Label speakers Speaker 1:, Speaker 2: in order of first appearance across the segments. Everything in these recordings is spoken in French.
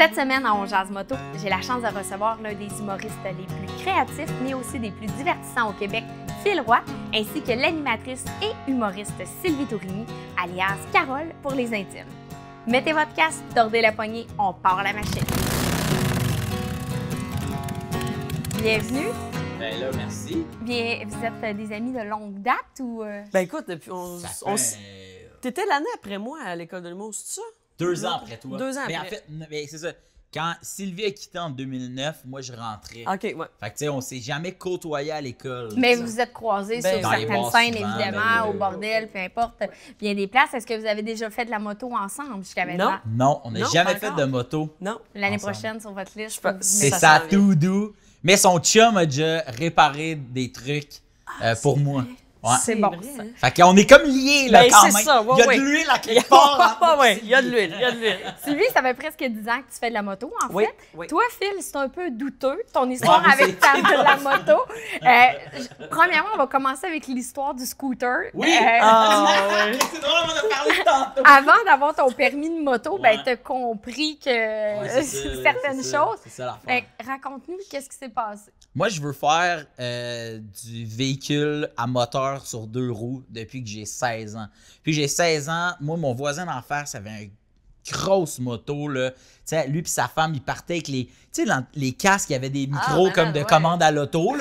Speaker 1: Cette semaine à On Jazz Moto, j'ai la chance de recevoir l'un des humoristes les plus créatifs, mais aussi des plus divertissants au Québec, Phil Roy, ainsi que l'animatrice et humoriste Sylvie Tourigny, alias Carole pour les intimes. Mettez votre casque, tordez la poignée, on part la machine. Bienvenue.
Speaker 2: Ben là, merci.
Speaker 1: Bien, vous êtes euh, des amis de longue date ou... Bien euh? Ben
Speaker 2: écoute, depuis on... Fait...
Speaker 1: T'étais l'année après moi à l'école de l'humour, c'est ça?
Speaker 2: Deux ans après toi. Deux ans mais en fait, c'est ça. Quand Sylvie a quitté en 2009, moi, je rentrais. OK, ouais. Fait que, tu sais, on s'est jamais côtoyé à l'école. Mais vous êtes
Speaker 1: croisés ben, sur certaines scènes, évidemment, ben, au euh, bordel, peu importe. Bien des places. Est-ce que vous avez déjà fait de la moto ensemble jusqu'à maintenant?
Speaker 2: Non. on n'a jamais fait de moto.
Speaker 1: Non. L'année prochaine, sur votre liste, C'est ça, tout
Speaker 2: doux. Mais son chum a déjà réparé des trucs ah, euh, pour moi. C'est bon.
Speaker 3: Vrai,
Speaker 1: ça. Hein.
Speaker 2: Fait qu'on est comme liés, là, ben, quand même. Ça, oui. il y a de l'huile à quelque part. ouais, il y a de l'huile, il y a de l'huile.
Speaker 1: Sylvie, ça fait presque 10 ans que tu fais de la moto, en fait. Toi, Phil, c'est un peu douteux, ton histoire avec ta, la moto. Euh, premièrement, on va commencer avec l'histoire du scooter. Oui! Euh, ah, ah,
Speaker 2: c'est drôle,
Speaker 3: on a parlé tantôt. Avant
Speaker 1: d'avoir ton permis de moto, ben, t'as compris que certaines choses. C'est ça, raconte-nous qu'est-ce qui s'est passé.
Speaker 2: Moi, je veux faire euh, du véhicule à moteur sur deux roues depuis que j'ai 16 ans. Puis j'ai 16 ans, moi, mon voisin d'en face avait un grosse moto, là. lui et sa femme, ils partaient avec les, les casques, il y avait des ah, micros ben, comme de commande à l'auto,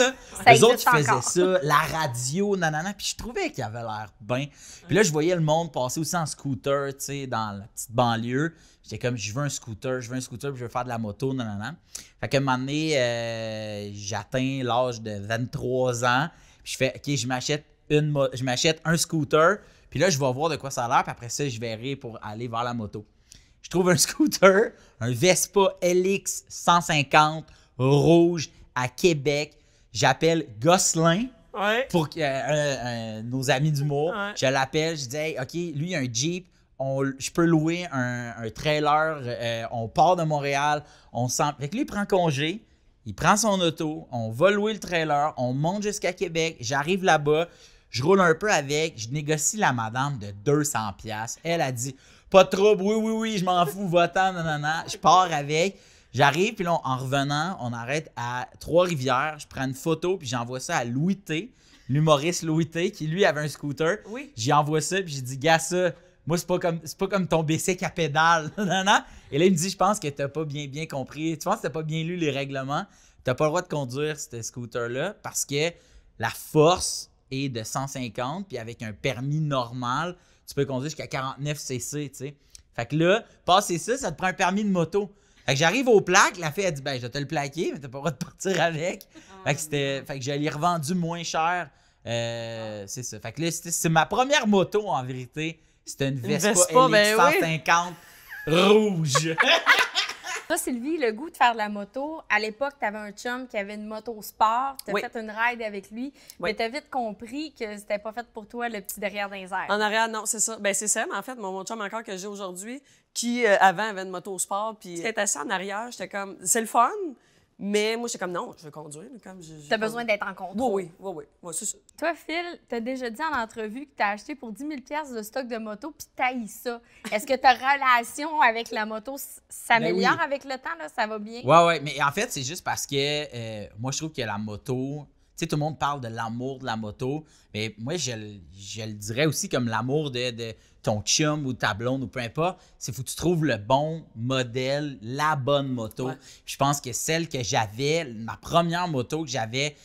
Speaker 2: les autres, ils faisaient ça, la radio, nanana. Puis je trouvais qu'il avait l'air bien. Puis là, je voyais le monde passer aussi en scooter, dans la petite banlieue. J'étais comme, je veux un scooter, je veux un scooter, je veux faire de la moto, nanana. Fait que un moment donné, euh, j'atteins l'âge de 23 ans. Puis je fais, OK, je m'achète je m'achète un scooter, puis là, je vais voir de quoi ça a l'air, puis après ça, je verrai pour aller vers la moto. Je trouve un scooter, un Vespa LX 150 rouge à Québec. J'appelle Gosselin. Pour euh, euh, nos amis du mot. je l'appelle, je dis OK, lui, il a un Jeep, je peux louer un, trailer, euh, on part de Montréal, on s'en. Fait que lui, il prend congé, il prend son auto, on va louer le trailer, on monte jusqu'à Québec, j'arrive là-bas, je roule un peu avec, je négocie la madame de 200$. Elle a dit pas de trouble, oui, oui, oui, je m'en fous, va-t'en, nanana. Je pars avec. J'arrive, puis là, en revenant, on arrête à Trois-Rivières. Je prends une photo, puis j'envoie ça à Louis T, l'humoriste Louis T, qui lui avait un scooter. Oui. J'y envoie ça, puis j'ai dit, gars, ça, moi, c'est pas comme c'est pas comme ton BC à pédale. non, Et là, il me dit, je pense que t'as pas bien, bien compris. Tu penses que t'as pas bien lu les règlements. T'as pas le droit de conduire ce scooter-là parce que la force est de 150, puis avec un permis normal, tu peux conduire jusqu'à 49 cc, tu sais. Fait que là, passer ça, ça te prend un permis de moto. Fait que j'arrive aux plaques, la fille, elle dit, ben, je vais te le plaquer, mais t'as pas le droit de partir avec. Ah, fait que c'était, fait que je l'ai revendu moins cher. Euh, c'est ça. Fait que là, c'est ma première moto, en vérité. C'était une Vespa, ben une 150 rouge.
Speaker 1: Toi, Sylvie, le goût de faire de la moto, à l'époque, tu avais un chum qui avait une moto sport, tu as fait une ride avec lui, mais tu as vite compris que c'était pas fait pour toi le petit derrière des airs. En arrière,
Speaker 4: non, c'est ça. Ben c'est ça, mais en fait, mon, chum encore que j'ai aujourd'hui, qui euh, avant avait une moto sport, puis était assis en arrière, j'étais comme, c'est le fun, mais moi, suis comme non, je veux conduire. Comme as besoin d'être
Speaker 1: en contrôle. Oui, oui, oui, Toi, Phil, tu as déjà dit en entrevue que tu as acheté pour 10 000 de stock de moto puis eu ça. Est-ce que ta relation avec la moto s'améliore ben avec le temps? Ça va bien? Oui,
Speaker 2: oui, mais en fait, c'est juste parce que euh, moi, je trouve que la moto, tout le monde parle de l'amour de la moto, mais moi, je, le dirais aussi comme l'amour de, ton chum ou ta blonde ou peu importe. C'est faut que tu trouves le bon modèle, la bonne moto. Je pense que celle que j'avais, ma première moto que j'avais,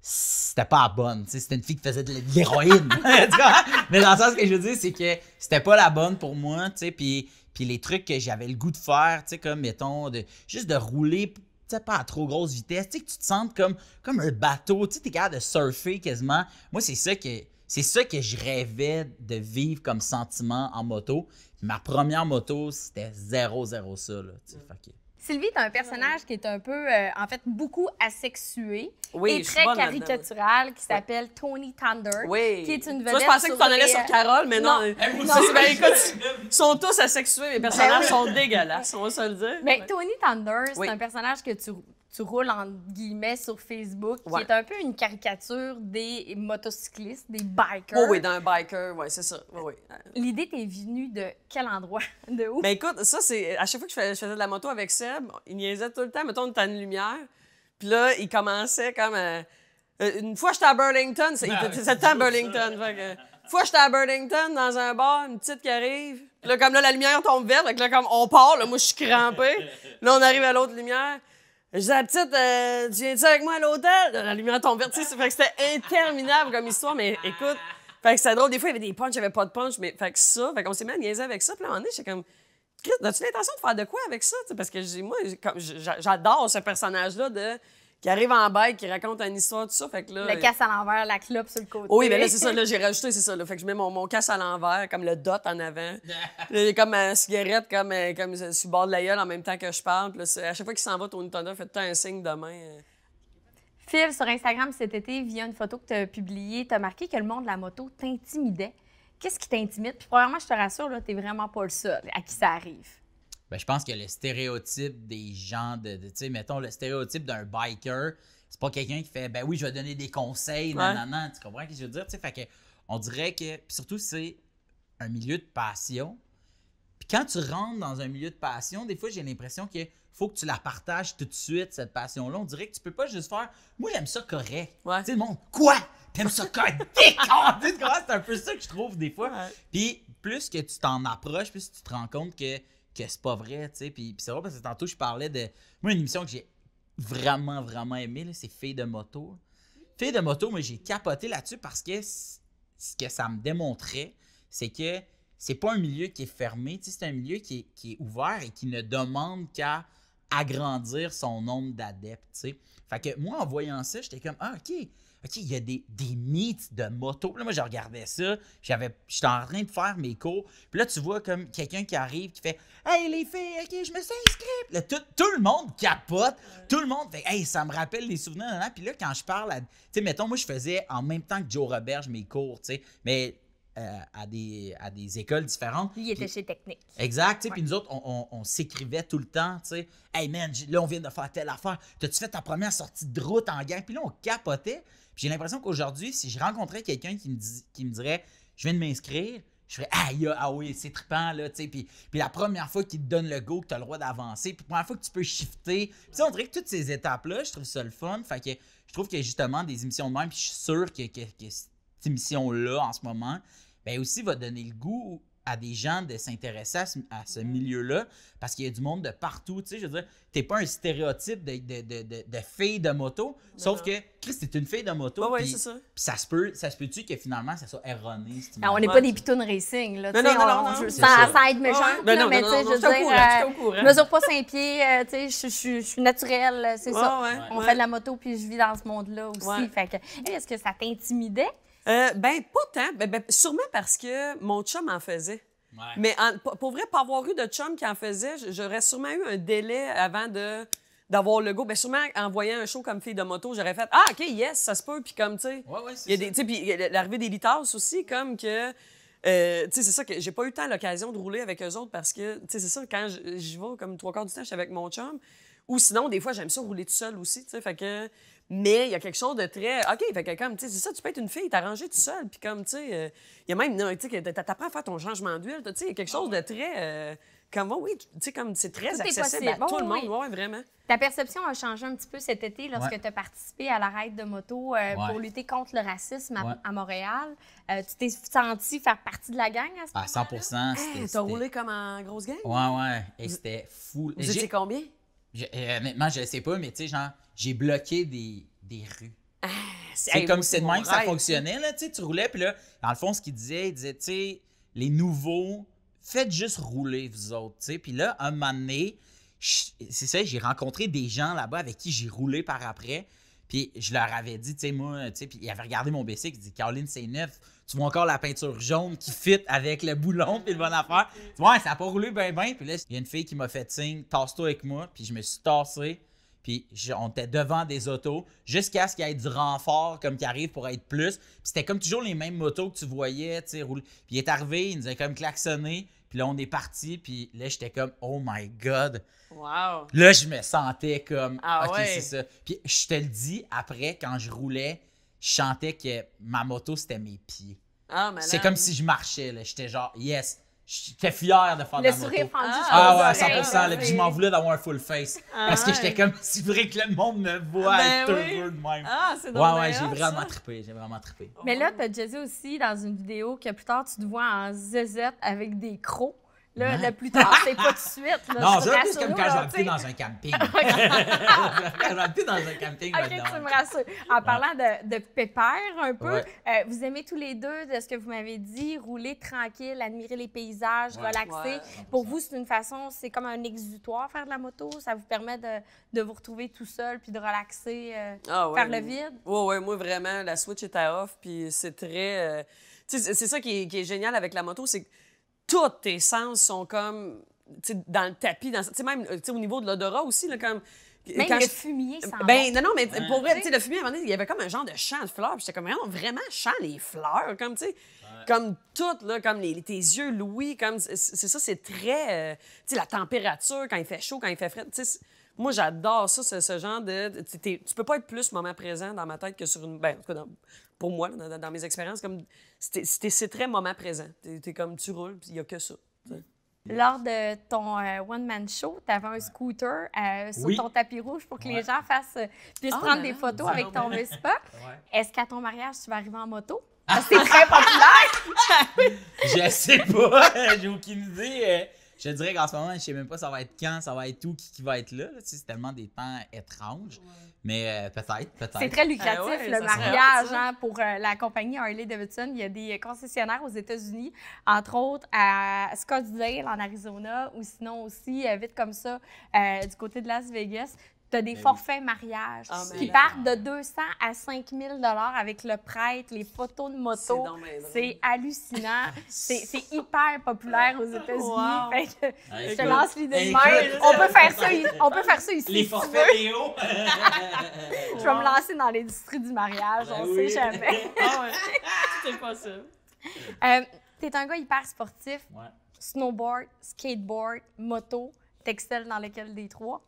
Speaker 2: c'était pas la bonne. C'était une fille qui faisait de l'héroïne. mais dans le sens que je veux dire, c'est que c'était pas la bonne pour moi. Puis, puis les trucs que j'avais le goût de faire, comme mettons, de, juste de rouler sais, pas à trop grosse vitesse, tu sais, que tu te sentes comme, comme un bateau, tu sais, t'es capable de surfer quasiment. Moi, c'est ça que, c'est ça que je rêvais de vivre comme sentiment en moto. Ma première moto, c'était zéro, zéro ça, là, tu sais,
Speaker 1: Sylvie est un personnage qui est un peu, euh, en fait, beaucoup asexué
Speaker 2: et très caricatural,
Speaker 1: qui s'appelle Tony Thunder, oui. qui est une vedette. Oui, je pensais que tu en allais sur euh, Carole, mais non. non. Elle non.
Speaker 4: écoute, ils sont tous asexués, les personnages ben sont dégueulasses, on va
Speaker 1: se le dire. Mais Tony Thunder, c'est un personnage que tu tu roules en guillemets sur Facebook, qui est un peu une caricature des motocyclistes, des bikers. Oui, oui,
Speaker 4: d'un biker, oui, c'est ça. Euh,
Speaker 1: l'idée t'est venue de quel endroit? De où? Ben,
Speaker 4: écoute, ça, c'est. À chaque fois que je faisais, de la moto avec Seb, il niaisait tout le temps. Mettons, on une lumière. Puis là, il commençait comme. Euh, euh, une fois, j'étais à Burlington. C'était à Burlington. fois, j'étais à Burlington, dans un bar, une petite qui arrive. Puis là, comme là, la lumière tombe verte. là, comme on part, là, moi, je suis crampée. Là, on arrive à l'autre lumière. J'ai disais à la petite, euh, tu viens-tu avec moi à l'hôtel? La lumière verte, tu sais, fait que c'était interminable comme histoire, mais écoute, fait que c'était drôle. Des fois, il y avait des punchs, il n'y avait pas de punch, mais fait que ça, fait qu'on s'est mis à niaiser avec ça. Puis là, à un moment donné, j'étais comme, tu as-tu l'intention de faire de quoi avec ça? parce que moi, j'adore ce personnage-là de qui arrive en bike, qui raconte une histoire, tout ça. Fait que là, le casse
Speaker 1: à l'envers, la clope sur le côté. Oui, mais ben là, c'est ça, là,
Speaker 4: j'ai rajouté, c'est ça. Là. Fait que je mets mon, mon casse à l'envers, comme le dot en avant. comme ma cigarette, comme, euh, comme sur le bord de la gueule en même temps que je parle. à chaque fois qu'il s'en va, ton Nintendo fait un signe de main. Euh.
Speaker 1: Phil, sur Instagram cet été, via une photo que tu as publiée, tu as marqué que le monde de la moto t'intimidait. Qu'est-ce qui t'intimide? Puis, premièrement, je te rassure, tu n'es vraiment pas le seul à qui ça arrive
Speaker 2: ben, je pense que le stéréotype des gens, de, sais, mettons, le stéréotype d'un biker, c'est pas quelqu'un qui fait, ben oui, je vais donner des conseils, non, non, non, tu comprends ce que je veux dire? Fait que, on dirait que, surtout, c'est un milieu de passion. Puis quand tu rentres dans un milieu de passion, des fois, j'ai l'impression que faut que tu la partages tout de suite, cette passion-là. On dirait que tu peux pas juste faire, moi, j'aime ça correct. Tu sais, le monde, quoi? T'aimes ça correct? c'est un peu ça que je trouve des fois. Puis plus que tu t'en approches, plus tu te rends compte que que c'est pas vrai, tu sais. Puis, c'est vrai parce que tantôt, je parlais de. Moi, une émission que j'ai vraiment, vraiment aimée, c'est Fille de moto. Fille de moto, moi, j'ai capoté là-dessus parce que ce que ça me démontrait, c'est que c'est pas un milieu qui est fermé, c'est un milieu qui est, qui est, ouvert et qui ne demande qu'à agrandir son nombre d'adeptes. Fait que moi, en voyant ça, j'étais comme Ah, ok, OK, il y a des, des mythes de moto. là, moi, je regardais ça. J'avais, j'étais en train de faire mes cours. Puis là, tu vois comme quelqu'un qui arrive qui fait Hey, les filles, OK, je me suis inscrit. tout, le monde capote. Tout le monde fait Hey, ça me rappelle les souvenirs. Puis là, quand je parle à. Tu sais, mettons, moi, je faisais en même temps que Joe Roberge mes cours, tu sais. Mais euh, à, des, à des écoles différentes. il était chez Technique. Exact, puis nous autres, on, s'écrivait tout le temps, tu sais, « Hey man, là, on vient de faire telle affaire. T'as-tu fait ta première sortie de route en gang? » Puis là, on capotait. j'ai l'impression qu'aujourd'hui, si je rencontrais quelqu'un qui, me qui me dirait « Je viens de m'inscrire », je ferais ah oui, c'est trippant, là, tu sais. Puis, puis la première fois qu'il te donne le go, que tu le droit d'avancer, puis la première fois que tu peux shifter. Puis on dirait que toutes ces étapes-là, je trouve ça le fun. Fait que je trouve qu'il y a justement des émissions de même, puis je suis sûr que, que, que cette émission-là, en ce moment, ben, aussi va donner le goût à des gens de s'intéresser à ce, mhm. milieu-là parce qu'il y a du monde de partout. Tu sais, je veux dire, t'es pas un stéréotype de, de, de, fille de moto, sauf que c'est une fille de moto. ça. se peut, ça se peut-tu que finalement, ça soit erroné? Ah, on n'est pas des
Speaker 1: pitounes racing, là. Non, non, non, non, Ça, aide mes mais tu sais, je veux dire, je mesure pas 5 pieds, tu sais, je suis naturelle, c'est ça. On fait de la moto, puis je vis dans ce monde-là aussi. Fait que, est-ce que ça t'intimidait? Bien, euh, ben, pas tant. Ben, ben, sûrement parce
Speaker 4: que mon chum en faisait. Mais pour vrai, pas avoir eu de chum qui en faisait, j'aurais sûrement eu un délai avant de d'avoir le go. Bien, sûrement, en voyant un show comme Fille de moto, j'aurais fait Ah, OK, yes, ça se peut. Puis comme, tu sais. il y a Puis l'arrivée des Litas aussi, comme que. Euh, tu sais, c'est ça que j'ai pas eu tant l'occasion de rouler avec eux autres parce que, tu sais, c'est ça, quand j'y vais, comme trois quarts du temps, je suis avec mon chum. Ou sinon, des fois, j'aime ça rouler tout seul aussi, tu sais. Fait que. Mais il y a quelque chose de très. OK, fait que comme, tu sais, c'est ça, tu peux être une fille, t'arranger tout seul. Puis comme, tu sais, euh, il y a même. Tu sais, t'apprends à faire ton changement d'huile. Tu sais, il y a quelque chose de ah très. Euh, comme, oui, tu sais, comme c'est très accessible à tout le monde. Oui, ouais,
Speaker 1: vraiment. Ta perception a changé un petit peu cet été lorsque tu as participé à la raid de moto euh, pour lutter contre le racisme à, Montréal. Euh, tu t'es senti faire partie de la gang à
Speaker 4: ce ah,
Speaker 2: moment-là? À 100 Tu as
Speaker 1: roulé comme en grosse gang?
Speaker 2: Ouais, ouais. Et c'était fou. Vous étiez combien? Je, euh, honnêtement, je sais pas, mais tu sais, genre, j'ai bloqué des, des rues. Ah, c'est comme si c'est de même que ça fonctionnait. Là, tu roulais, puis là, dans le fond, ce qu'il disait, il disait, tu sais, les nouveaux faites juste rouler, vous autres. sais. Puis là, un moment donné, c'est ça, j'ai rencontré des gens là-bas avec qui j'ai roulé par après. Puis je leur avais dit, tu sais, moi, tu sais, puis ils avaient regardé mon bicycle, ils dit Caroline, c'est neuf, tu vois encore la peinture jaune qui fit avec le boulon, puis le bon affaire. Tu vois, ça n'a pas roulé bien, bien. Puis là, il y a une fille qui m'a fait signe, tasse-toi avec moi, puis je me suis tassé. Puis on était devant des autos jusqu'à ce qu'il y ait du renfort comme qui arrive pour être plus. Puis c'était comme toujours les mêmes motos que tu voyais, tu sais, rouler. Puis il est arrivé, il nous a comme klaxonné là, on est parti, puis là, j'étais comme, oh my God.
Speaker 4: Wow. Là,
Speaker 2: je me sentais comme, ah OK, c'est ça. Puis je te le dis, après, quand je roulais, je chantais que ma moto, c'était mes pieds.
Speaker 4: Ah, c'est comme
Speaker 2: hein. si je marchais, là. J'étais genre, yes, j'étais fier de faire le de la moto. Fendu, ah, ouais, 100%. puis je m'en voulais d'avoir un full face. Ah parce que j'étais comme, si vrai que le monde me voit ah ben être de même. Ah,
Speaker 1: c'est Ouais, ouais, ben j'ai vraiment
Speaker 2: trippé, j'ai vraiment trippé. Mais là,
Speaker 1: t'as déjà dit aussi dans une vidéo que plus tard, tu te vois en zezette avec des crocs le plus tard, c'est pas de suite. Là, c'est un peu comme quand j'ai
Speaker 2: dans un camping. quand j'ai dans un camping. Ok, ben tu
Speaker 1: me En parlant de, pépère un peu, euh, vous aimez tous les deux de ce que vous m'avez dit, rouler tranquille, admirer les paysages, relaxer. Pour vous, c'est une façon, c'est comme un exutoire faire de la moto. Ça vous permet de, vous retrouver tout seul puis de relaxer, euh, ah faire le vide.
Speaker 4: Oui, oui, moi vraiment, la switch est à off puis c'est très. Euh, sais, c'est ça qui est, qui est, génial avec la moto, c'est que tous tes sens sont comme dans le tapis, dans, même au niveau de l'odorat aussi, là, comme. quand le
Speaker 1: fumier ben, Non, non,
Speaker 4: mais pour vrai, le fumier, il y avait comme un genre de chant de fleurs. J'étais comme, vraiment vraiment, chant les fleurs, comme, comme tout, là, comme les, tes yeux, louis. comme, c'est ça, c'est très, euh, la température, quand il fait chaud, quand il fait frais, moi, j'adore ça, ce, genre de. Tu peux pas être plus moment présent dans ma tête que sur une. Ben, pour moi, dans, mes expériences, comme c'est très moment présent. comme tu roules, puis il n'y a que ça.
Speaker 1: Lors de ton euh, one-man show, tu avais un scooter euh, sur ton tapis rouge pour que les gens fassent, euh, puissent oh prendre des photos avec ton Vespa. Est-ce qu'à ton mariage, tu vas arriver en moto? c'est très populaire!
Speaker 2: je sais pas, j'ai aucune idée. Je dirais qu'en ce moment, je sais même pas ça va être quand, ça va être où, qui, va être là. c'est tellement des temps étranges. Mais euh, peut-être, peut-être. C'est très euh, lucratif, le mariage. Hein,
Speaker 1: pour euh, la compagnie Harley Davidson, il y a des concessionnaires aux États-Unis, entre autres à Scottsdale, en Arizona, ou sinon aussi, vite comme ça, du côté de Las Vegas as des ben forfaits mariage ah, qui ben partent de 200 à 5000 dollars avec le prêtre, les photos de moto. C'est hallucinant. c'est hyper populaire aux États-Unis. Ah, je te lance l'idée de même. On peut, faire ça, on
Speaker 2: peut faire ça ici. Les forfaits Léo.
Speaker 3: je vais
Speaker 1: me lancer dans l'industrie du mariage. on ne ben sait jamais. ah ouais. C'est pas possible. Euh, un gars hyper sportif. Snowboard, skateboard, moto. textile dans lequel des trois?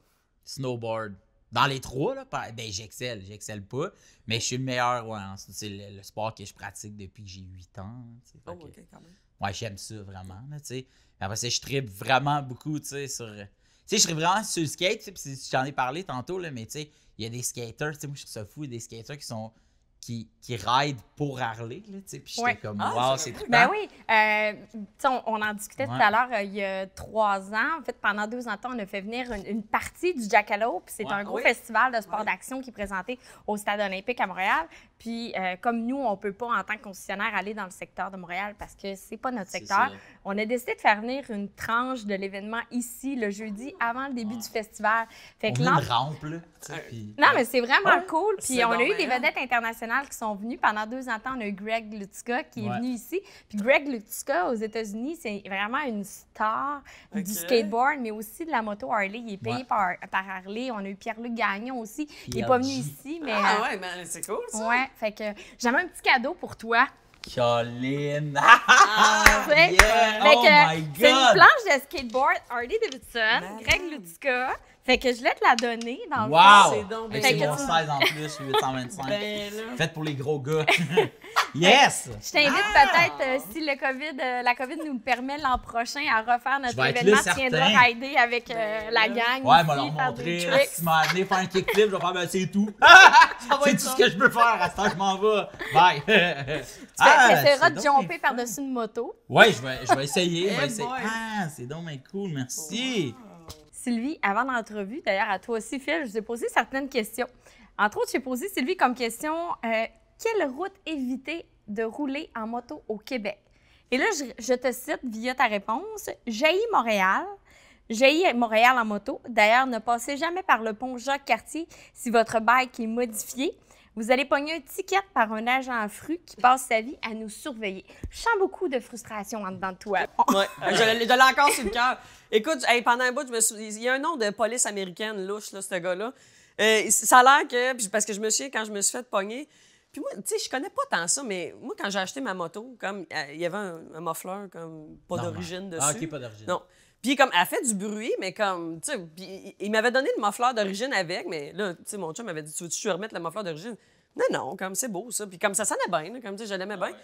Speaker 2: snowboard. Dans les trois, là, ben, j'excelle, j'excelle pas, mais je suis le meilleur. Ouais, hein. c'est le, sport que je pratique depuis que j'ai 8 ans. Oh, quand même. Ouais, j'aime ça vraiment. après je trippe vraiment beaucoup sur. Tu sais, je serais vraiment sur le skate, j'en ai parlé tantôt, là, mais tu sais, il y a des skaters, tu sais, moi je suis fou, des skaters qui sont qui, ride pour Harley. Là, puis j'étais comme, ah, c'est trop Ben oui,
Speaker 1: euh, on, on, en discutait tout à l'heure, euh, il y a trois ans. En fait, pendant deux ans, on a fait venir une, partie du Jackalope. C'est un gros festival de sport d'action qui est présenté au Stade olympique à Montréal. Puis, euh, comme nous, on ne peut pas, en tant que concessionnaire, aller dans le secteur de Montréal parce que c'est pas notre secteur, on a décidé de faire venir une tranche de l'événement ici, le jeudi, avant le début du festival. Fait on une
Speaker 2: rampe, là, euh, Non, mais
Speaker 1: c'est vraiment cool. Puis, on a eu des hein. vedettes internationales qui sont venus. Pendant deux ans, on a Greg Lutzka qui est venu ici. Puis Greg Lutzka, aux États-Unis, c'est vraiment une star du skateboard, mais aussi de la moto Harley. Il est payé par, par, Harley. On a eu Pierre-Luc Gagnon aussi. il n'est pas venu ici, ah mais. Ah ouais, mais c'est cool ça. Ouais, fait que j'avais un petit cadeau pour toi.
Speaker 2: Colin! Ah, oh my God! C'est une planche
Speaker 1: de skateboard Harley Davidson, Greg Lutzka. Fait que je l'ai te la donner dans le wow! C'est mon 16 en plus,
Speaker 2: 825. Ben Faites pour les gros gars. yes! Je t'invite ah!
Speaker 1: peut-être, euh, si le COVID, euh, la COVID nous permet l'an prochain, à refaire notre événement. tu viendras rider avec euh, ben la gang. Ouais, m'a leur montrer. Ah, si tu
Speaker 2: m'as amené faire un kickflip, je vais faire, ben c'est tout. c'est tout ce que je peux faire. À ce temps, je m'en vais. Bye. tu ah, essaieras de
Speaker 1: jumper par-dessus une moto.
Speaker 2: Ouais, je vais, je vais essayer. Ah, c'est donc cool. Merci.
Speaker 1: Sylvie avant l'entrevue. D'ailleurs, à toi aussi, Phil, je vous ai posé certaines questions. Entre autres, j'ai posé, Sylvie, comme question euh, quelle route éviter de rouler en moto au Québec? Et là, je, te cite via ta réponse Jaillit Montréal. Jaillit Montréal en moto. D'ailleurs, ne passez jamais par le pont Jacques-Cartier si votre bike est modifié. Vous allez pogner un ticket par un agent fru qui passe sa vie à nous surveiller. Je sens beaucoup de frustration en dedans de toi. Oui, euh, je,
Speaker 4: l'ai encore sur le cœur. Écoute, pendant un bout, il y a un nom de police américaine louche, là, ce gars-là. Euh, ça a l'air que, parce que je me souviens, quand je me suis fait pogner, puis moi, tu sais, je connais pas tant ça, mais moi, quand j'ai acheté ma moto, comme euh, il y avait un, un muffler comme pas d'origine ah, dessus. Ah, OK, pas d'origine. Non. Puis comme, elle fait du bruit, mais comme, tu sais, il, il m'avait donné le muffler d'origine avec, mais là, tu sais, mon chum m'avait dit, tu veux-tu remettre le muffler d'origine? Non, non, comme, c'est beau, ça. Puis comme, ça sonnait bien, comme, tu sais, je l'aimais ah bien.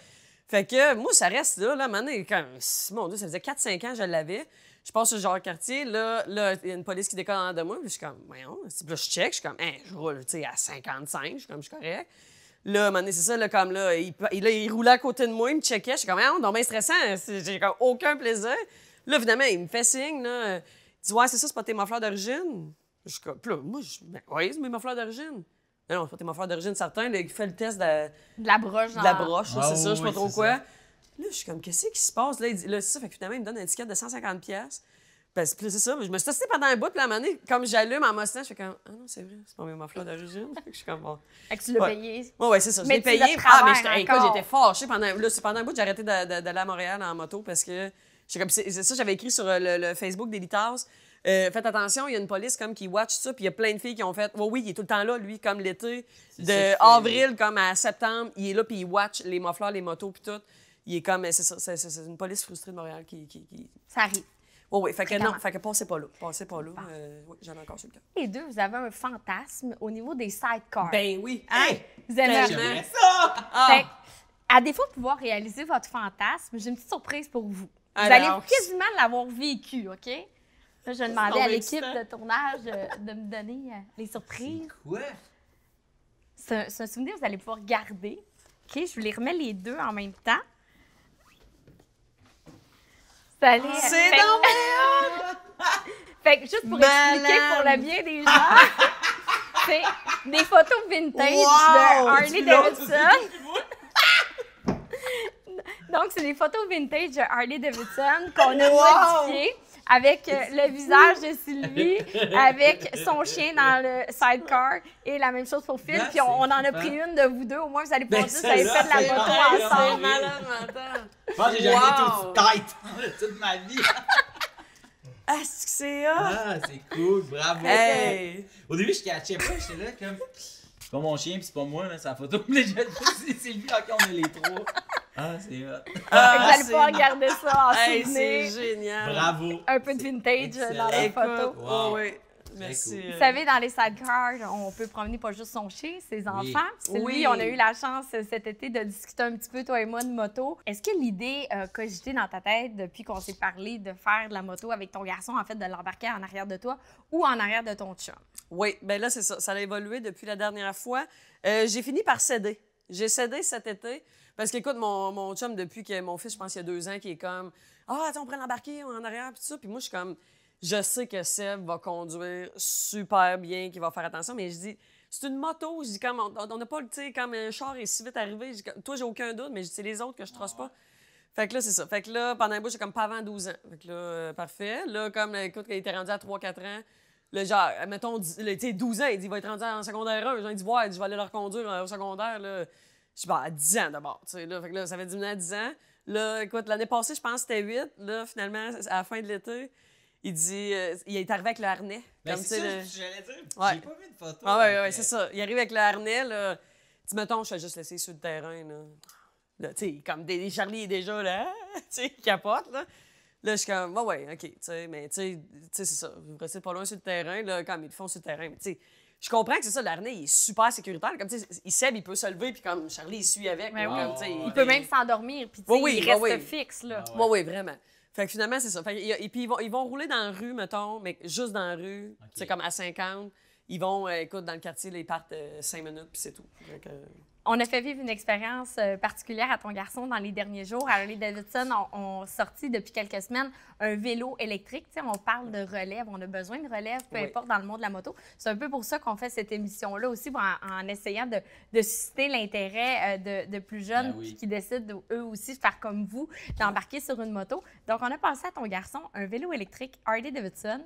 Speaker 4: Fait que, moi, ça reste là, là, maintenant, comme, mon Dieu, ça faisait 4-5 ans que je l'avais. Je passe sur le genre quartier, là, là, il y a une police qui décolle en de moi, je suis comme, voyons, là, je check, je suis comme, hein, je roule, tu sais, à 55, je suis comme, je suis correct. Là, c'est ça, là, comme là il, il roulait à côté de moi, il me checkait. Je suis comme, non donc stressant. Hein, j'ai comme aucun plaisir. Là, évidemment, il me fait signe. Là. Euh, il dit Ouais, c'est ça, c'est pas tes mofleurs d'origine. Je Puis là, moi, je ben, Oui, c'est mes mofleurs d'origine. Non, c'est pas tes mofleurs d'origine, certains. » il fait le test de la, broche. De la broche, ah c'est ça, je sais pas trop quoi. Là, je suis comme Qu'est-ce qui se passe Là, c'est ça. Fait que finalement, il me donne un étiquette de 150$. pièces ben, c'est ça. Je me suis testé pendant un bout, puis la manée, comme j'allume en m'assistant, je suis comme Ah non, c'est vrai, c'est pas mes mofleurs d'origine. je suis comme bon. Fait que tu l'as ouais. payé. Oui, ouais, c'est ça. Je l'ai payé. Ah, mais j'étais fâchée pendant. pendant un bout, j'ai arrêté d'aller à Montréal en moto parce que c'est ça, j'avais écrit sur euh, le, Facebook des Litas. Euh, faites attention, il y a une police comme qui watch ça, puis il y a plein de filles qui ont fait oh, Oui, il est tout le temps là, lui, comme l'été,
Speaker 2: de avril
Speaker 4: comme à septembre, il est là, puis il watch les mofleurs, les motos, puis tout. Il est comme C'est une police frustrée de Montréal qui. Ça arrive. Oui, oui. Fait que non, fait que passez pas là. Passez pas là. Euh, j'en ai encore sur le cas.
Speaker 1: Les deux, vous avez un fantasme au niveau des sidecars. Ben oui. Hein? Hey, vous aimez ça! Ah. à défaut de pouvoir réaliser votre fantasme, j'ai une petite surprise pour vous. Vous allez quasiment l'avoir vécu, OK? Là, je demandais à l'équipe de tournage euh, de me donner euh, les surprises. Quoi? C'est un, souvenir que vous allez pouvoir garder. OK, je vous les remets les deux en même temps. Salut! Ah! C'est dans Fait que juste pour expliquer pour le bien des gens, c'est des photos vintage de Harley Davidson. Donc, c'est des photos vintage Harley Davidson qu'on a wow! modifiées avec euh, le visage de Sylvie, avec son chien dans le sidecar et la même chose pour Phil. Puis on, en a pris une de
Speaker 3: vous deux. Au moins, vous allez ben, pouvoir que vous avez fait de la photo
Speaker 2: ensemble.
Speaker 3: que j'ai jamais été aussi
Speaker 2: tête toute ma vie.
Speaker 3: Ah, c'est Ah,
Speaker 2: c'est cool, bravo. Au début, je catchais pas, j'étais là comme pas mon chien, puis c'est pas moi, là, sa photo. Mais c'est lui, ok, on est les trois. Ah, c'est hot. Vous ah, allez pas regarder
Speaker 1: ça en hey, C'est génial. Bravo. Un peu de vintage euh, dans la photo. Wow. Oh, oui. Vous euh, savez, dans les sidecars, on peut promener pas juste son chien, ses enfants. Oui. on a eu la chance euh, cet été de discuter un petit peu, toi et moi, de moto. Est-ce que l'idée a euh, cogité dans ta tête depuis qu'on s'est parlé de faire de la moto avec ton garçon, en fait, de l'embarquer en arrière de toi ou en arrière de ton chum?
Speaker 4: Oui, bien là, c'est ça. Ça a évolué depuis la dernière fois. j'ai fini par céder. J'ai cédé cet été. Parce qu'écoute, mon, mon chum, depuis que mon fils, je pense, il y a deux ans, qui est comme Ah, attends, on prend l'embarquer en arrière, puis ça. Puis moi, je suis comme je sais que Seb va conduire super bien, qu'il va faire attention, mais je dis, c'est une moto. Je dis, comme on n'a pas le, tu sais, comme un char est si vite arrivé, toi, j'ai aucun doute, mais c'est les autres que je ah trosse pas. Fait que là, c'est ça. Fait que là, pendant un bout, j'ai comme pas avant 12 ans. Fait que là, euh, parfait. Là, comme, écoute, quand il était rendu à 3-4 ans, le genre, mettons, tu sais, 12 ans, il dit, il va être rendu en secondaire 1. dit, ouais, je vais aller le reconduire euh, au secondaire, là. Je suis pas bah, à 10 ans d'abord, tu sais, là. Fait que là, ça fait minutes à 10 ans. Là, écoute, l'année passée, je pense que c'était 8. Là, finalement, à la fin de l'été, il dit. Euh, il est arrivé avec le harnais. Ben, comme, ça, j'allais dire. J'ai pas vu de photo. Ah ouais, ouais, c'est ça. Il arrive avec le harnais, là. Dis, mettons, je l'ai juste laissé sur le terrain, là. tu sais, comme des, Charlie est déjà là, tu sais, il capote, là. Là, je suis comme, ouais, OK, tu sais, mais tu sais, c'est ça. Vous restez pas loin sur le terrain, là, comme ils le font sur le terrain. tu sais, je comprends que c'est ça, le harnais, il est super sécuritaire. Comme, tu sais, il sait, il peut se lever, puis comme Charlie, il suit avec. Mais Il peut même
Speaker 1: s'endormir, puis tu sais, il reste fixe, là. Ah ouais.
Speaker 4: oui, vraiment. Fait que finalement, c'est ça. Fait et puis ils vont, ils vont rouler dans la rue, mettons, mais juste dans la rue, c'est comme à 50. Ils vont, euh, écoute, dans le quartier, ils partent euh, cinq minutes, puis c'est tout. Euh,
Speaker 1: on a fait vivre une expérience euh, particulière à ton garçon dans les derniers jours. À Harley Davidson, on, sorti depuis quelques semaines un vélo électrique. on parle de relève, on a besoin de relève, peu importe dans le monde de la moto. C'est un peu pour ça qu'on fait cette émission-là aussi, en, essayant de, susciter l'intérêt euh, de, plus ben jeunes qui décident eux aussi de faire comme vous, d'embarquer sur une moto. Donc, on a pensé à ton garçon un vélo électrique Harley Davidson.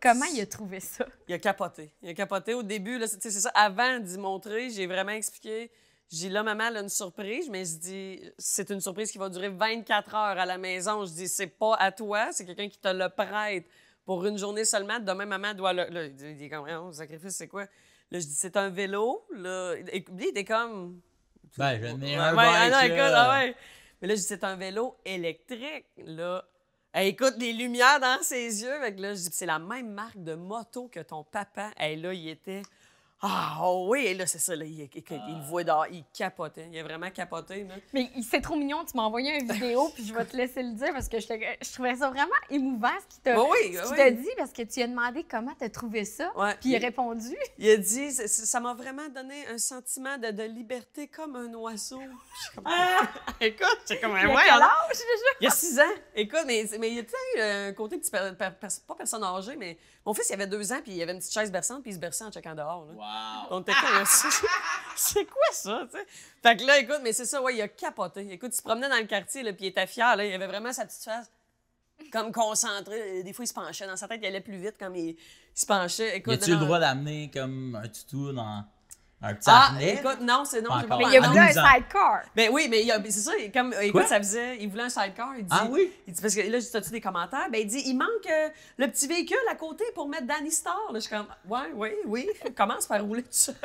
Speaker 1: Comment il a trouvé ça?
Speaker 4: Il a capoté. Il a capoté au début. C'est ça. Avant d'y montrer, j'ai vraiment expliqué. J'ai dit, là, maman, elle a une surprise, mais je dis, c'est une surprise qui va durer 24 heures à la maison. Je dis, c'est pas à toi, c'est quelqu'un qui te le prête pour une journée seulement. Demain, maman doit le. il dit comme, sacrifice, c'est quoi? Là, je dis, c'est un vélo. Là, il était comme.
Speaker 2: Ben, je Ouais, non, écoute, ah
Speaker 4: ouais. Mais là, je dis, c'est un vélo électrique. Là, elle écoute les lumières dans ses yeux. c'est la même marque de moto que ton papa. Elle là, il était ah oh oui, là, c'est ça. Là, il, il, voit ah. dehors, il capotait. Il a vraiment capoté.
Speaker 1: Mais c'est trop mignon. Tu m'as envoyé une vidéo, puis je vais te laisser le dire parce que euh, je, trouvais ça vraiment émouvant ce qu'il t'a oui, dit parce que tu lui as demandé comment tu as trouvé ça. puis il, a répondu. Il a dit
Speaker 4: Ça m'a vraiment donné un sentiment de, liberté comme un oiseau. ah! Écoute, c'est comme un Il Il y a six ans. Écoute, mais, mais il y a un côté petit, pas personne âgée, mais mon fils, il avait deux ans, puis il avait une petite chaise berçante, puis il se berçait en checkant dehors. On était comme, c'est quoi ça, tu Fait que là, écoute, mais c'est ça, ouais, il a capoté. Écoute, il se promenait dans le quartier, là, puis il était fier, là, il avait vraiment sa petite face comme concentré. Euh, des fois, il se penchait dans sa tête, il allait plus vite comme il, se penchait. Écoute, y a le droit
Speaker 2: d'amener comme un tuto dans ah, écoute,
Speaker 4: non, c'est non. mais il a voulu un sidecar. Ben mais oui, mais c'est ça, comme, écoute, ça faisait, il voulait un sidecar. Il dit, ah oui? parce que là, j'ai tu des commentaires? Ben, il dit, il manque euh, le petit véhicule à côté pour mettre Danny Star. je suis comme, ouais, oui, oui, se faire rouler tout seul.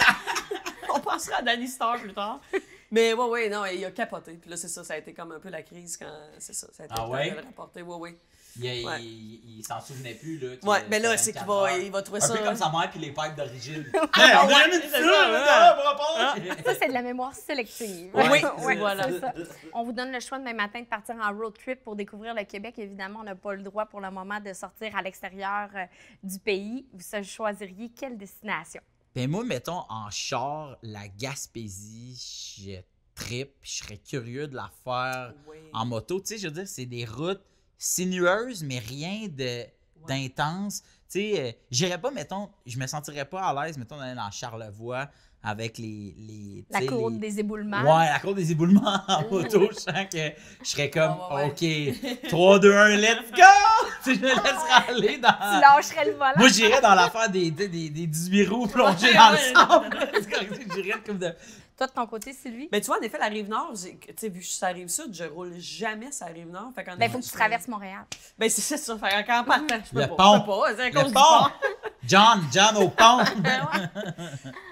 Speaker 4: On pensera à Danny Star plus tard. Mais oui, oui, non, il a capoté. Puis là, c'est ça, ça a été comme un peu la crise quand.
Speaker 2: C'est ça, ça a été ah, rapporté. Oui, oui. Il, s'en souvenait plus. Là, mais ben là, c'est qu'il va, va trouver ça. Un peu comme hein. sa mère puis les pipes d'origine. Ah, oui!
Speaker 1: ça, c'est de la mémoire sélective. Oui, On vous donne le choix demain matin de partir en road trip pour découvrir le Québec. Évidemment, on n'a pas le droit pour le moment de sortir à l'extérieur euh, du pays. Vous choisiriez quelle destination?
Speaker 2: Ben moi, mettons, en char, la Gaspésie, je trip. Je serais curieux de la faire en moto. Tu sais, je veux dire, c'est des routes sinueuse, mais rien d'intense. Tu sais, euh, j'irais pas, mettons, je me sentirais pas à l'aise, mettons, d'aller dans Charlevoix avec les. la cour des
Speaker 1: éboulements. Ouais, la cour
Speaker 2: des éboulements en moto. je sens que je serais comme, OK, 3, 2, 1, let's
Speaker 3: go!
Speaker 2: tu je me laisserais aller dans. Tu
Speaker 3: lâcherais le volant. Moi, j'irais dans l'affaire
Speaker 2: des, des, des, 18 roues plongées dans le
Speaker 3: sable. j'irais comme
Speaker 4: de. Toi, de ton côté, Sylvie? Ben, tu vois, en effet, la Rive-Nord, tu sais, vu que je suis à Rive-Sud, je roule jamais sur la Rive-Nord. Fait ben, il faut que tu traverses Montréal. Ben, c'est ça, ça. Fait qu'en partant, mm. je
Speaker 2: peux le pas. Pont. pont. John, John au pont. Ben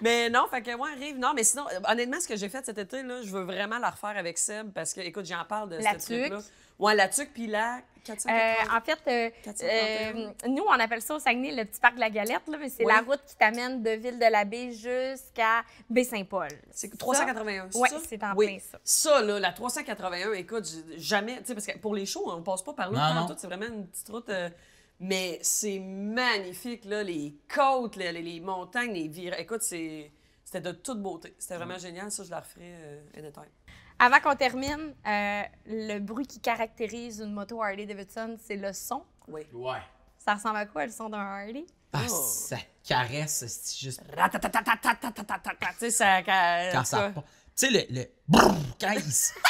Speaker 4: mais non, fait que, ouais, Rive-Nord. Mais sinon, honnêtement, ce que j'ai fait cet été, là, je veux vraiment la refaire avec Seb parce que, écoute, j'en parle de ce truc là Ouais, la tuque puis la euh, en
Speaker 1: fait, euh, euh, nous, on appelle ça au Saguenay le petit parc de la Galette, mais c'est la route qui t'amène de Ville-de-la-Baie jusqu'à Baie-Saint-Paul. C'est 381, c'est ça? Oui, c'est en plein ça.
Speaker 4: Ça, là, la 381, écoute, jamais... Tu sais, parce que pour les shows, on passe pas par là. C'est vraiment une petite route... Mais c'est magnifique, là, les côtes, les, montagnes, les virages. Écoute, c'était de toute beauté. C'était vraiment génial. Ça, je la referais de anytime.
Speaker 1: Avant qu'on termine, euh, le bruit qui caractérise une moto Harley Davidson, c'est le son. Oui. Ouais. Ça ressemble à quoi le son d'un Harley?
Speaker 2: Ah, oh. ça caresse, c'est juste. Tu
Speaker 1: sais, ça.
Speaker 4: Quand
Speaker 2: ça. Tu sais, le. le...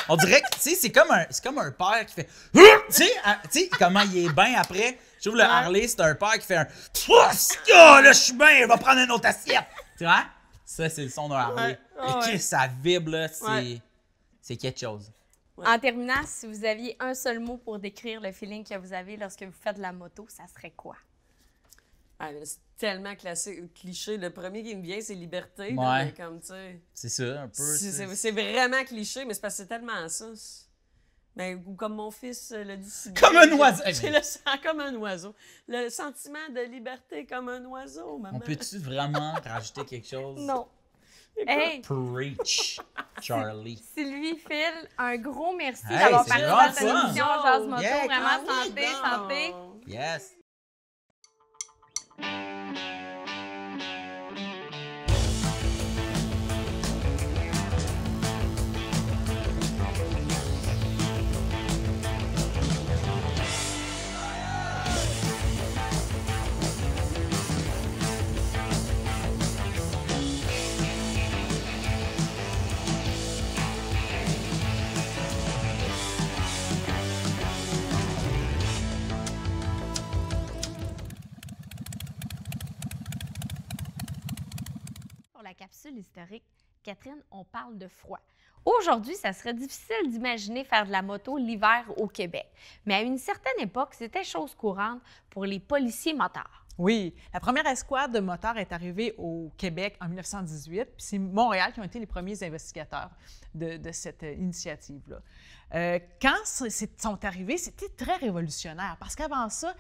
Speaker 2: On dirait que, tu sais, c'est comme, un... comme un père qui fait. Tu sais, comment il est bien après. Je trouve le Harley, c'est un père qui fait un. Oh, le je il va prendre une autre assiette. Tu vois? Ça, c'est le son d'un Harley. Et qui ça vibre, là, c'est c'est quelque chose. En
Speaker 1: terminant, si vous aviez un seul mot pour décrire le feeling que vous avez lorsque vous faites de la moto, ça serait quoi?
Speaker 4: Ah, c'est tellement classique, cliché. Le premier qui me vient, c'est liberté. comme C'est ça, un peu. C'est vraiment cliché, mais c'est parce que c'est tellement ça. Mais ben, comme mon fils euh, le dit. Comme un oiseau. le comme un oiseau. Le sentiment de liberté comme un oiseau, maman. On peut-tu
Speaker 2: vraiment rajouter quelque chose?
Speaker 4: Non. Hey.
Speaker 2: Preach, Charlie.
Speaker 1: Sylvie, Phil, un gros merci
Speaker 4: d'avoir parlé de cette
Speaker 2: émission Jazz Moto. Vraiment, ah santé, santé. Yes.
Speaker 1: historique. Catherine, on parle de froid. Aujourd'hui, ça serait difficile d'imaginer faire de la moto l'hiver au
Speaker 3: Québec, mais à une certaine époque, c'était chose courante pour les policiers motards. Oui, la première escouade de motards est arrivée au Québec en 1918, puis c'est Montréal qui ont été les premiers investigateurs de, cette euh, initiative-là. Euh, quand ils sont arrivés, c'était très révolutionnaire, parce qu'avant ça,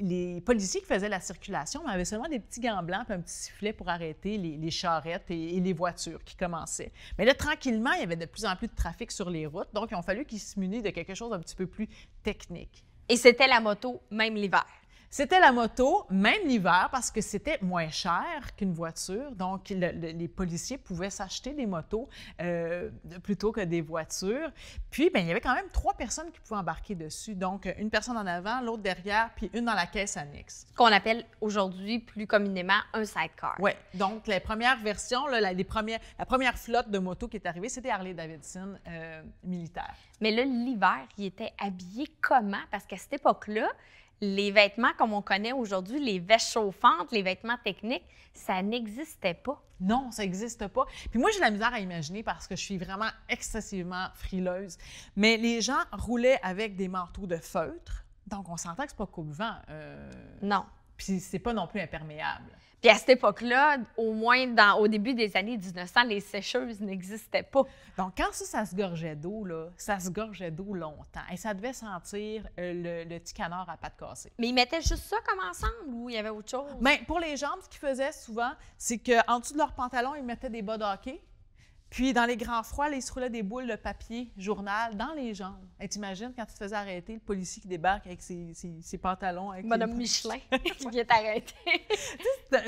Speaker 3: les policiers qui faisaient la circulation avaient seulement des petits gants blancs et un petit sifflet pour arrêter les, charrettes et, les voitures qui commençaient. Mais là, tranquillement, il y avait de plus en plus de trafic sur les routes, donc il a fallu qu'ils se munissent de quelque chose d'un petit peu plus technique. Et c'était la moto, même l'hiver. C'était la moto, même l'hiver, parce que c'était moins cher qu'une voiture. Donc, les policiers pouvaient s'acheter des motos euh, plutôt que des voitures. Puis, ben, il y avait quand même trois personnes qui pouvaient embarquer dessus. Donc, une personne en avant, l'autre derrière, puis une dans la caisse annexe. Qu'on appelle aujourd'hui plus communément un sidecar. Oui. Donc, les premières versions, la, les premières, la première flotte de motos qui est arrivée, c'était Harley-Davidson euh, militaire. Mais là, l'hiver, il était
Speaker 1: habillé comment? Parce qu'à cette époque-là, les vêtements comme on connaît aujourd'hui, les vestes chauffantes,
Speaker 3: les vêtements techniques, ça n'existait pas. Non, ça n'existe pas. Puis moi, j'ai la misère à imaginer parce que je suis vraiment excessivement frileuse. Mais les gens roulaient avec des manteaux de feutre. Donc, on s'entend que c'est pas coupe-vent. Euh, non. Puis c'est pas non plus imperméable. Puis à cette époque-là, au moins dans, au début des années 1900, les sécheuses n'existaient pas. Donc quand ça, ça se gorgeait d'eau, là, ça se gorgeait d'eau longtemps. Et ça devait sentir euh, le, le, petit canard à pattes cassée. Mais ils mettaient juste ça comme ensemble ou il y avait autre chose? Bien, pour les jambes, ce qu'ils faisaient souvent, c'est qu'en dessous de leurs pantalons, ils mettaient des bas de hockey. Puis, dans les grands froids, les il des boules de papier, journal, dans les jambes. Et t'imagines quand tu te faisais arrêter, le policier qui débarque avec ses, ses, pantalons. Avec Madame Michelin qui vient t'arrêter.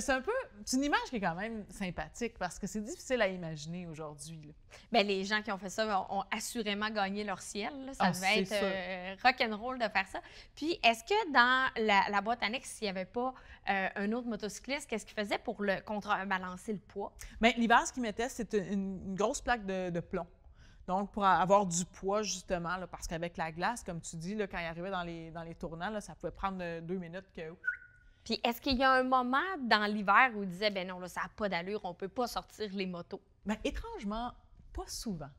Speaker 3: c'est un peu. une image qui est quand même sympathique parce que c'est difficile à imaginer aujourd'hui.
Speaker 1: Bien, les gens qui ont fait ça ont, assurément gagné leur ciel. Ça ah, devait être euh, rock'n'roll de faire ça. Puis, est-ce que dans la, boîte annexe, s'il n'y avait pas euh, un autre motocycliste, qu'est-ce qu'il faisait pour le le poids?
Speaker 3: Bien, l'hiver, ce qu'il mettait, c'est une une grosse plaque de, plomb. Donc, pour avoir du poids, justement, parce qu'avec la glace, comme tu dis, quand il arrivait dans les, dans les tournants, ça pouvait prendre euh, deux minutes que. Puis, est-ce qu'il y a un
Speaker 1: moment dans l'hiver où il disait, ben non, là, ça n'a pas d'allure, on ne peut pas sortir les motos? Bien, étrangement,
Speaker 3: pas souvent.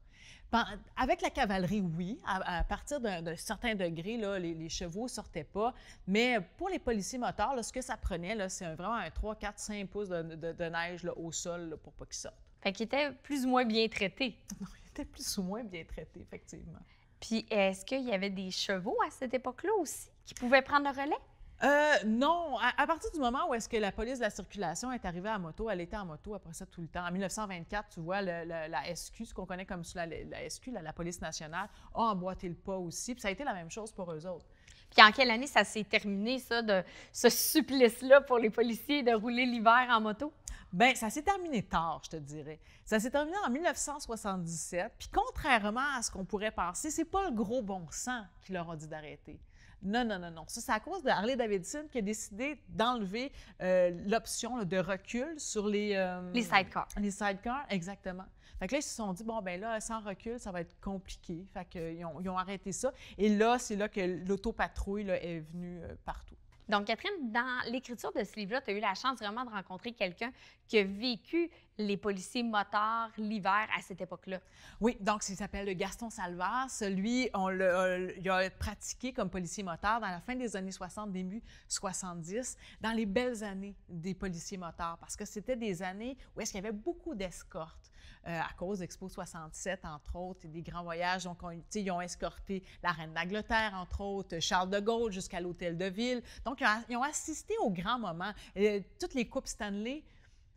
Speaker 3: Avec la cavalerie, oui. À, partir d'un certain degré, les, chevaux ne sortaient pas. Mais pour les policiers moteurs, là, ce que ça prenait, c'est vraiment un 3, 4, 5 pouces de, neige au sol pour pas qu'ils sortent. Fait qu'il était plus ou moins bien traité. Non, il était plus ou moins bien traité, effectivement. Puis est-ce qu'il y avait des chevaux à cette époque-là aussi qui pouvaient prendre le relais? Euh, non, à, partir du moment où est-ce que la police de la circulation est arrivée à moto, elle était en moto après ça tout le temps. En 1924, tu vois, la SQ, ce qu'on connaît comme la, la SQ, la, police nationale, a emboîté le pas aussi. Puis ça a été la même chose pour eux autres. Puis en quelle année ça s'est terminé, ça, de ce supplice-là pour les policiers de rouler l'hiver en moto? Bien, ça s'est terminé tard, je te dirais. Ça s'est terminé en 1977. Puis contrairement à ce qu'on pourrait penser, c'est pas le gros bon sang qui leur a dit d'arrêter. Non, non, non, non. Ça, c'est à cause de Harley Davidson qui a décidé d'enlever euh, l'option de recul sur les... Euh, les sidecars. Les sidecars, exactement. Donc là, ils se sont dit, bon, ben là, sans recul, ça va être compliqué. Fait qu'ils ont, ils ont arrêté ça. Et là, c'est là que l'autopatrouille est venue euh, partout.
Speaker 1: Donc, Catherine, dans l'écriture de ce livre-là, tu as eu la chance vraiment de rencontrer quelqu'un qui a vécu les policiers motards l'hiver
Speaker 3: à cette époque-là. Oui, donc il s'appelle Gaston Salvas. celui on il a pratiqué comme policier motard dans la fin des années 60, début 70, dans les belles années des policiers motards, parce que c'était des années où est-ce qu'il y avait beaucoup d'escortes. Euh, à cause d'Expo 67, entre autres, et des grands voyages. Donc, ils ont escorté la reine d'Angleterre, entre autres, Charles de Gaulle jusqu'à l'hôtel de ville. Donc, ils ont, assisté aux grands moments euh, toutes les coupes Stanley.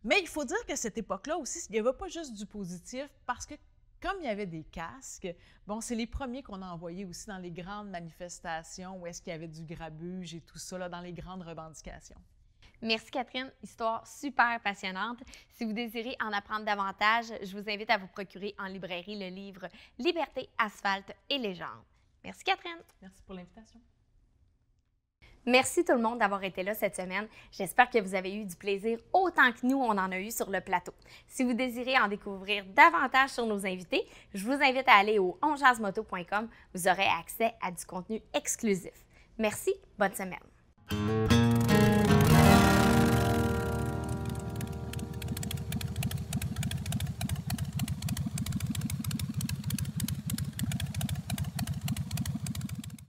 Speaker 3: Mais il faut dire que cette époque-là aussi, il n'y avait pas juste du positif parce que comme il y avait des casques, bon, c'est les premiers qu'on a envoyés aussi dans les grandes manifestations où est-ce qu'il y avait du grabuge et tout ça, dans les grandes revendications.
Speaker 1: Merci Catherine, histoire super passionnante. Si vous désirez en apprendre davantage, je vous invite à vous procurer en librairie le livre Liberté, asphalte et légende. Merci Catherine. Merci pour l'invitation. Merci tout le monde d'avoir été là cette semaine. J'espère que vous avez eu du plaisir autant que nous, on en a eu sur le plateau. Si vous désirez en découvrir davantage sur nos invités, je vous invite à aller au onjazemoto.com. Vous aurez accès à du contenu exclusif. Merci, bonne semaine.